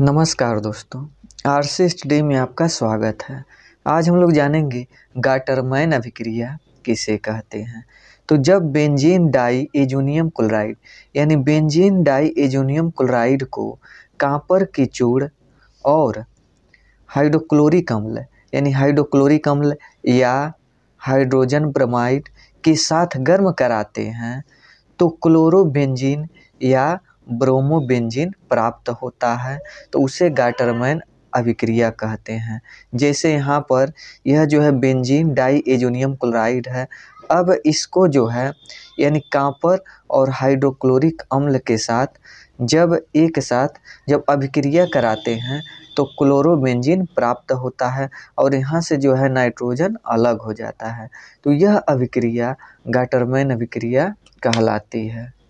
नमस्कार दोस्तों R C study में आपका स्वागत है आज हम लोग जानेंगे गाटरमैन अभिक्रिया किसे कहते हैं तो जब बेंजीन डाई एजोनियम क्लोराइड यानी बेंजीन डाई एजोनियम क्लोराइड को कापर की चूड़ और हाइड्रोक्लोरिक अम्ल यानी हाइड्रोक्लोरिक अम्ल या हाइड्रोजन ब्रोमाइड के साथ गर्म कराते हैं तो क्लोरोबेंजीन या ब्रोमोबेंजीन प्राप्त होता है तो उसे गाटरमैन अभिक्रिया कहते हैं जैसे यहाँ पर यह जो है बेंजीन डाई एजोनियम क्लोराइड है अब इसको जो है यानी कापर और हाइड्रोक्लोरिक अम्ल के साथ जब एक साथ जब अभिक्रिया कराते हैं तो क्लोरोबेंजीन प्राप्त होता है और यहाँ से जो है नाइट्रोजन अलग हो जाता है तो यह अभिक्रिया गाटरमैन अभिक्रिया कहलाती है